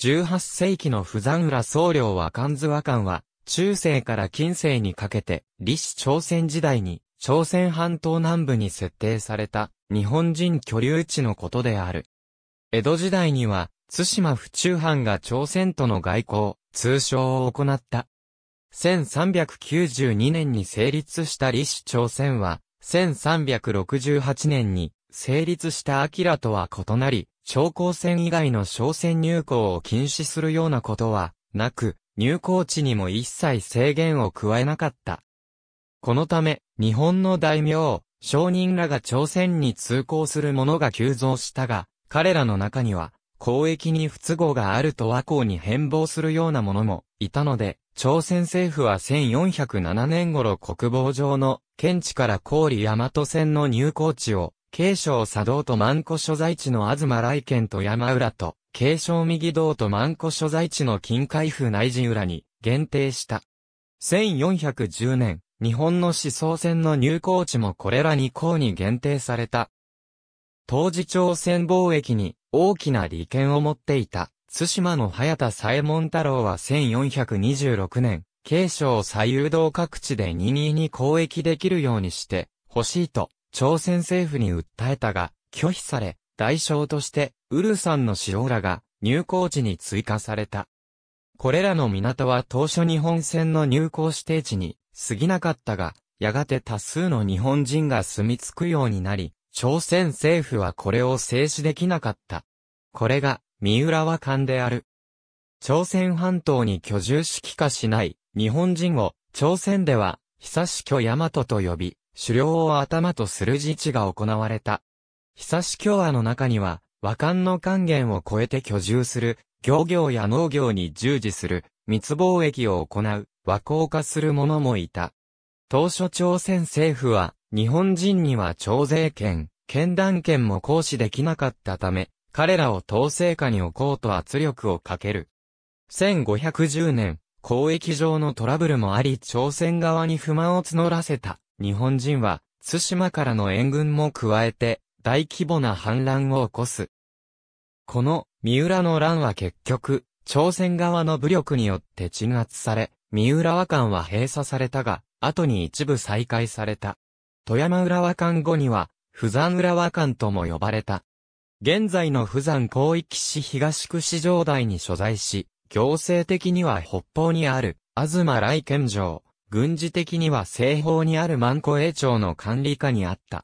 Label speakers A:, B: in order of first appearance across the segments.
A: 18世紀の不山浦総領和漢図和漢は、中世から近世にかけて、李氏朝鮮時代に、朝鮮半島南部に設定された、日本人居留地のことである。江戸時代には、津島府中藩が朝鮮との外交、通称を行った。1392年に成立した李氏朝鮮は、1368年に成立した明とは異なり、商工船以外の商船入港を禁止するようなことは、なく、入港地にも一切制限を加えなかった。このため、日本の大名、商人らが朝鮮に通行する者が急増したが、彼らの中には、交易に不都合があると和光に変貌するような者もいたので、朝鮮政府は1407年頃国防上の見地から郡大和線の入港地を慶昌佐道と万古所在地の東来県と山浦と、慶昌右道と万古所在地の近海府内陣浦に限定した。1410年、日本の思想船の入港地もこれら2校に限定された。当時朝鮮貿易に大きな利権を持っていた、津島の早田左衛門太郎は1426年、慶昌左右道各地で2 2に交易できるようにして、欲しいと、朝鮮政府に訴えたが、拒否され、代償として、ウルサンの塩らが入港地に追加された。これらの港は当初日本船の入港指定地に過ぎなかったが、やがて多数の日本人が住み着くようになり、朝鮮政府はこれを制止できなかった。これが、三浦和館である。朝鮮半島に居住し帰化しない日本人を、朝鮮では、久し巨大和と呼び、狩猟を頭とする自治が行われた。久し共和の中には、和漢の還元を超えて居住する、漁業や農業に従事する、密貿易を行う、和光化する者もいた。当初朝鮮政府は、日本人には徴税権、権断権も行使できなかったため、彼らを統制下に置こうと圧力をかける。1510年、交易上のトラブルもあり朝鮮側に不満を募らせた。日本人は、津島からの援軍も加えて、大規模な反乱を起こす。この、三浦の乱は結局、朝鮮側の武力によって鎮圧され、三浦和館は閉鎖されたが、後に一部再開された。富山浦和館後には、富山浦和館とも呼ばれた。現在の富山広域市東区市場台に所在し、行政的には北方にある、東来県城。軍事的には西方にある万古栄町の管理下にあった。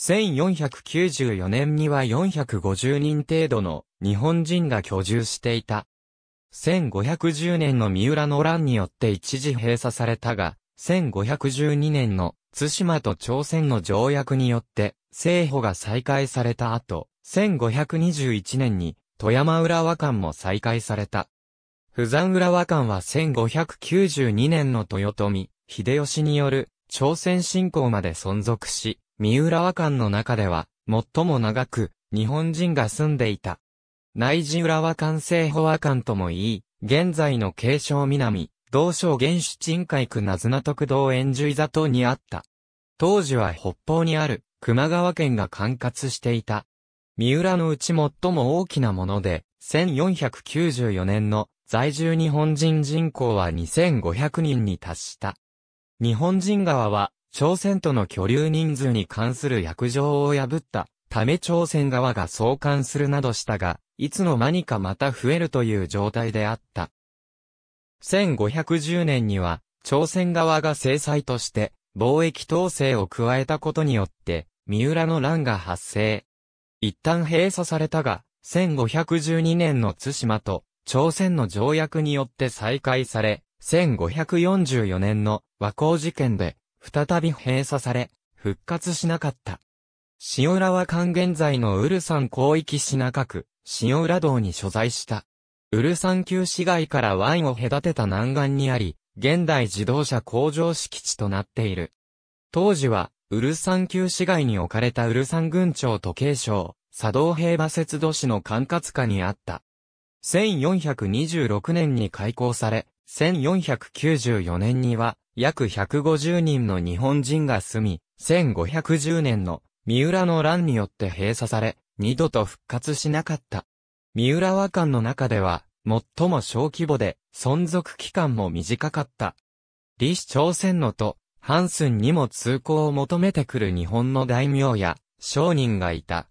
A: 1494年には450人程度の日本人が居住していた。1510年の三浦の乱によって一時閉鎖されたが、1512年の津島と朝鮮の条約によって政府が再開された後、1521年に富山浦和館も再開された。富山浦和館は1592年の豊臣、秀吉による朝鮮侵攻まで存続し、三浦和館の中では最も長く日本人が住んでいた。内地浦和館西保和館とも言い、現在の継承南、道省原主鎮海区名綱徳道円髄座にあった。当時は北方にある熊川県が管轄していた。三浦のうち最も大きなもので、1494年の在住日本人人口は2500人に達した。日本人側は、朝鮮との居留人数に関する約定を破ったため朝鮮側が送還するなどしたが、いつの間にかまた増えるという状態であった。1510年には、朝鮮側が制裁として、貿易統制を加えたことによって、三浦の乱が発生。一旦閉鎖されたが、1512年の津島と朝鮮の条約によって再開され、1544年の和光事件で、再び閉鎖され、復活しなかった。塩浦は還現在のウルサン広域市中区、塩浦道に所在した。ウルサン旧市街からワインを隔てた南岸にあり、現代自動車工場敷地となっている。当時は、ウルサン旧市街に置かれたウルサン郡庁と継省、佐藤平馬節土市の管轄下にあった。1426年に開港され、1494年には約150人の日本人が住み、1510年の三浦の乱によって閉鎖され、二度と復活しなかった。三浦和館の中では、最も小規模で、存続期間も短かった。李氏朝鮮のと、ハンスンにも通行を求めてくる日本の大名や、商人がいた。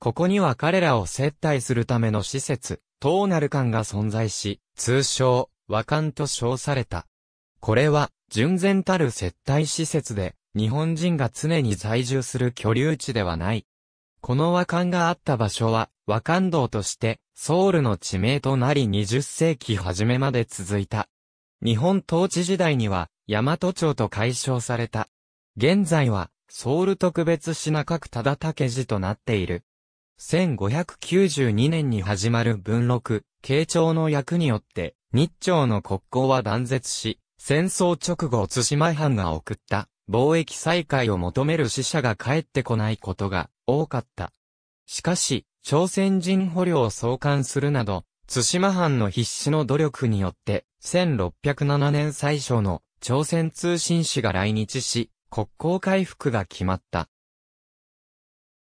A: ここには彼らを接待するための施設、トーナルが存在し、通称、和館と称された。これは、純然たる接待施設で、日本人が常に在住する居留地ではない。この和館があった場所は、和館道として、ソウルの地名となり20世紀初めまで続いた。日本統治時代には、大和町と解消された。現在は、ソウル特別品各忠武寺となっている。1592年に始まる文禄、慶長の役によって、日朝の国交は断絶し、戦争直後津島藩が送った貿易再開を求める死者が帰ってこないことが多かった。しかし、朝鮮人捕虜を送還するなど、津島藩の必死の努力によって、1607年最初の朝鮮通信使が来日し、国交回復が決まった。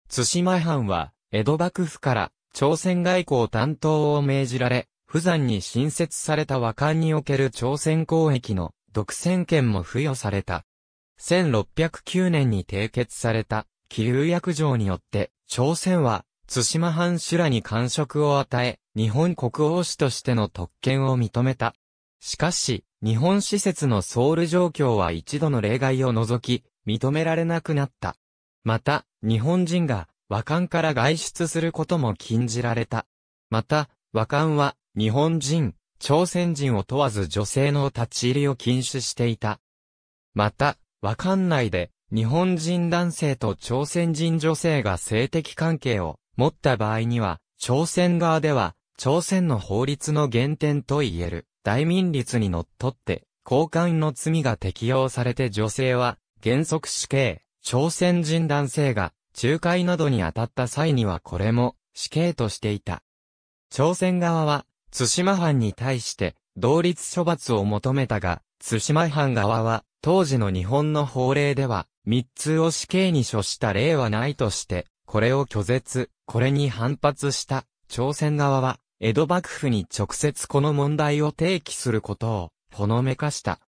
A: 津島藩は、江戸幕府から朝鮮外交担当を命じられ、釜山に新設された和漢における朝鮮交易の独占権も付与された。1609年に締結された、気流約定によって、朝鮮は、津島藩主らに官職を与え、日本国王氏としての特権を認めた。しかし、日本施設のソウル状況は一度の例外を除き、認められなくなった。また、日本人が和漢から外出することも禁じられた。また、和漢は、日本人、朝鮮人を問わず女性の立ち入りを禁止していた。また、和漢内で、日本人男性と朝鮮人女性が性的関係を持った場合には、朝鮮側では、朝鮮の法律の原点と言える、大民律にのっとって、交換の罪が適用されて女性は、原則死刑、朝鮮人男性が、仲介などに当たった際にはこれも死刑としていた。朝鮮側は、津島藩に対して同律処罰を求めたが、津島藩側は、当時の日本の法令では、密通を死刑に処した例はないとして、これを拒絶、これに反発した朝鮮側は、江戸幕府に直接この問題を提起することを、ほのめかした。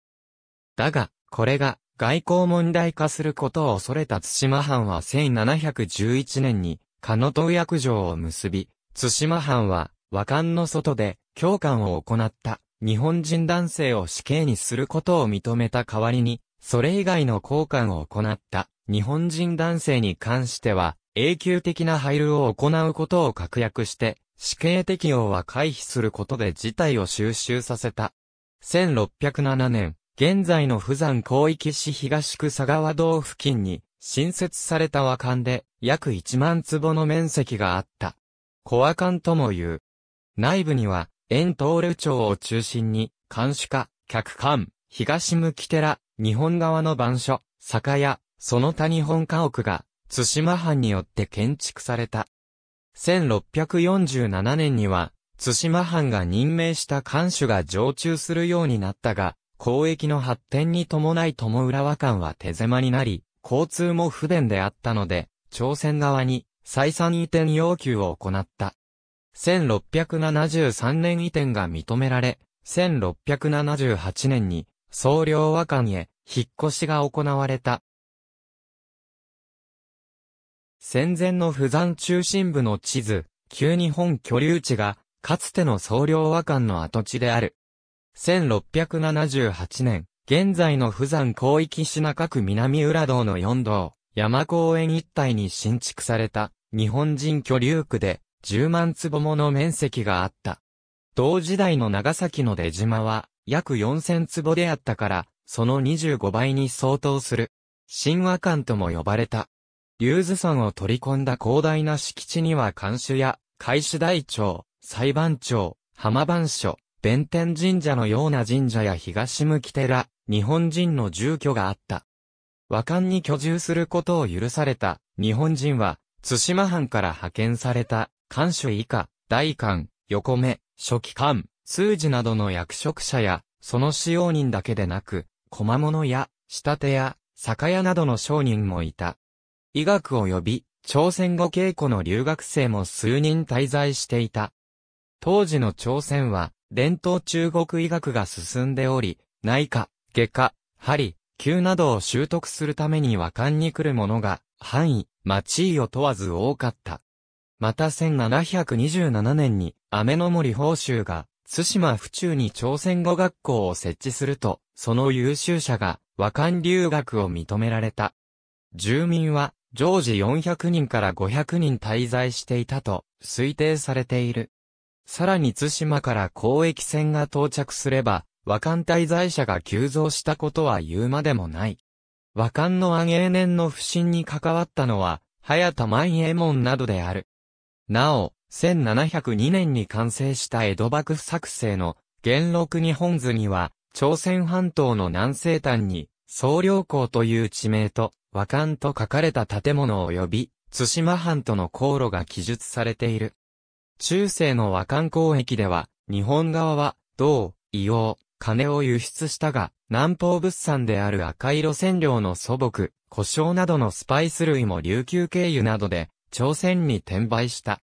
A: だが、これが、外交問題化することを恐れた対馬藩は1711年に、加野東約定を結び、対馬藩は、和漢の外で、教官を行った、日本人男性を死刑にすることを認めた代わりに、それ以外の交換を行った、日本人男性に関しては、永久的な配慮を行うことを確約して、死刑適用は回避することで事態を収集させた。1607年、現在の富山広域市東区佐川道付近に、新設された和館で、約1万坪の面積があった。小和館とも言う。内部には、円通る町を中心に、監視家、客館、東向寺、日本側の番所、酒屋、その他日本家屋が、津島藩によって建築された。1647年には、津島藩が任命した官主が常駐するようになったが、交易の発展に伴い友浦和館は手狭になり、交通も不便であったので、朝鮮側に再三移転要求を行った。1673年移転が認められ、1678年に総領和館へ引っ越しが行われた。戦前の富山中心部の地図、旧日本居留地が、かつての総領和館の跡地である、1678年、現在の富山広域市中区南浦道の四道、山公園一帯に新築された、日本人居留区で、10万坪もの面積があった。同時代の長崎の出島は、約4000坪であったから、その25倍に相当する。神話館とも呼ばれた。竜頭山を取り込んだ広大な敷地には監守や、海守台長、裁判長、浜番所、弁天神社のような神社や東向き寺、日本人の住居があった。和漢に居住することを許された日本人は、津島藩から派遣された、官主以下、大官、横目、初期官、数字などの役職者や、その使用人だけでなく、小物や、仕立てや、酒屋などの商人もいた。医学及び、朝鮮語稽古の留学生も数人滞在していた。当時の朝鮮は、伝統中国医学が進んでおり、内科、外科、針、級などを習得するために和漢に来る者が、範囲、町位を問わず多かった。また1727年に、雨の森報酬が、津島府中に朝鮮語学校を設置すると、その優秀者が、和漢留学を認められた。住民は、常時400人から500人滞在していたと、推定されている。さらに津島から交易船が到着すれば、和漢滞在者が急増したことは言うまでもない。和漢の安永年の不振に関わったのは、早田万衛門などである。なお、1702年に完成した江戸幕府作成の元禄日本図には、朝鮮半島の南西端に、総領港という地名と、和漢と書かれた建物及び、津島藩との航路が記述されている。中世の和漢交易では、日本側は、銅、硫黄、金を輸出したが、南方物産である赤色染料の素朴、胡椒などのスパイス類も琉球経由などで、朝鮮に転売した。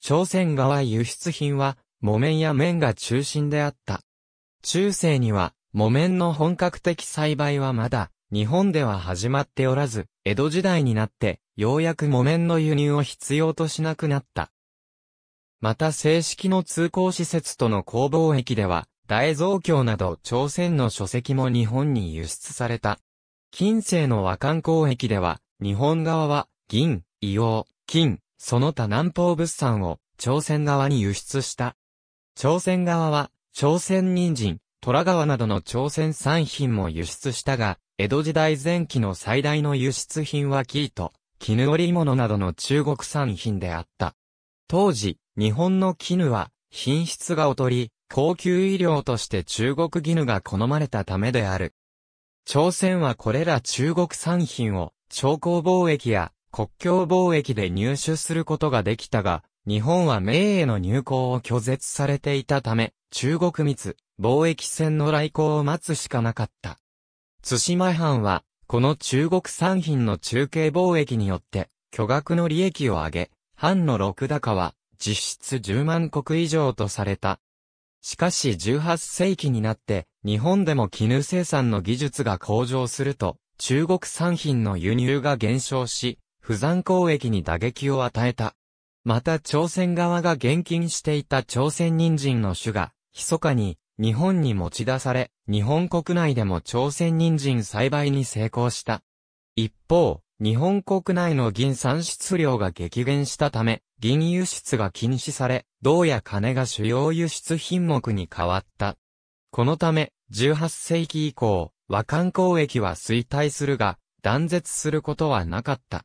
A: 朝鮮側輸出品は、木綿や綿が中心であった。中世には、木綿の本格的栽培はまだ、日本では始まっておらず、江戸時代になって、ようやく木綿の輸入を必要としなくなった。また正式の通行施設との工房駅では、大蔵経など朝鮮の書籍も日本に輸出された。近世の和漢交易では、日本側は、銀、硫黄、金、その他南方物産を朝鮮側に輸出した。朝鮮側は、朝鮮人参、虎川などの朝鮮産品も輸出したが、江戸時代前期の最大の輸出品は生糸、絹織物などの中国産品であった。当時、日本の絹は品質が劣り、高級医療として中国絹が好まれたためである。朝鮮はこれら中国産品を、朝貢貿易や国境貿易で入手することができたが、日本は明への入港を拒絶されていたため、中国密、貿易船の来航を待つしかなかった。対馬藩は、この中国産品の中継貿易によって、巨額の利益を上げ、藩の六高は実質10万国以上とされた。しかし18世紀になって日本でも絹生産の技術が向上すると中国産品の輸入が減少し、不山交易に打撃を与えた。また朝鮮側が現金していた朝鮮人参の種が、密かに日本に持ち出され、日本国内でも朝鮮人参栽培に成功した。一方、日本国内の銀産出量が激減したため、銀輸出が禁止され、銅や金が主要輸出品目に変わった。このため、18世紀以降、和漢交易は衰退するが、断絶することはなかった。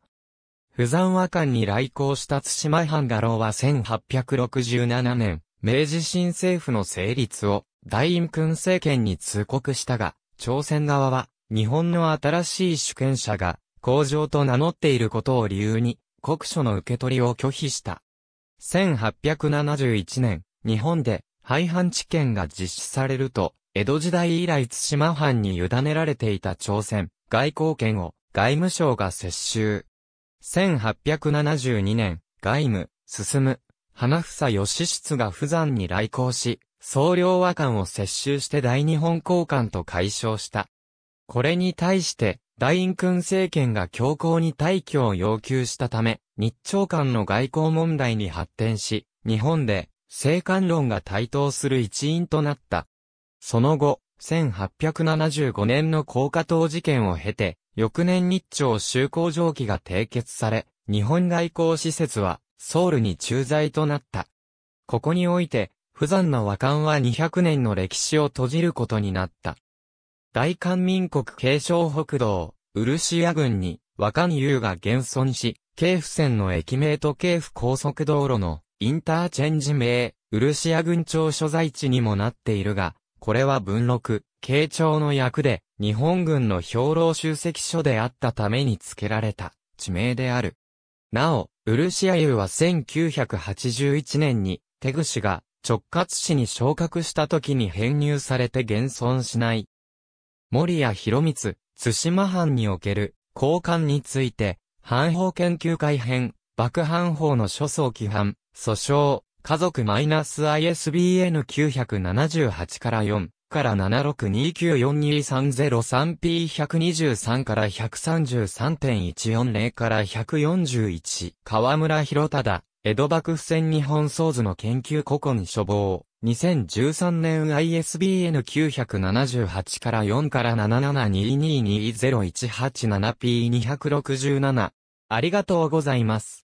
A: 不山和漢に来航した津島藩画廊は1867年、明治新政府の成立を大陰君政権に通告したが、朝鮮側は、日本の新しい主権者が工場と名乗っていることを理由に、国書の受け取りを拒否した。1871年、日本で、廃藩置県が実施されると、江戸時代以来津島藩に委ねられていた朝鮮、外交権を外務省が接収。1872年、外務、進む、花房義室が富山に来航し、総領和官を接収して大日本交換と解消した。これに対して、大院君政権が強硬に退去を要求したため、日朝間の外交問題に発展し、日本で、政官論が台頭する一因となった。その後、1875年の高架島事件を経て、翌年日朝修好条記が締結され、日本外交施設はソウルに駐在となった。ここにおいて、不山の和漢は200年の歴史を閉じることになった。大韓民国継承北道、ウルシア郡に、和漢優が現存し、京府線の駅名と京府高速道路のインターチェンジ名、ウルシア郡庁所在地にもなっているが、これは文禄、慶長の役で、日本軍の兵糧集積所であったために付けられた地名である。なお、ウルシア遊は1981年に、手口が直轄市に昇格した時に編入されて現存しない森谷博光、津島藩における、交換について、藩法研究会編、爆藩法の諸早規範、訴訟、家族マイナス -ISBN978 から4、から762942303123から133.140から141。河村博忠、江戸幕府戦日本創図の研究古今書房。2013年 ISBN 978から4から77222018 7 p 267ありがとうございます。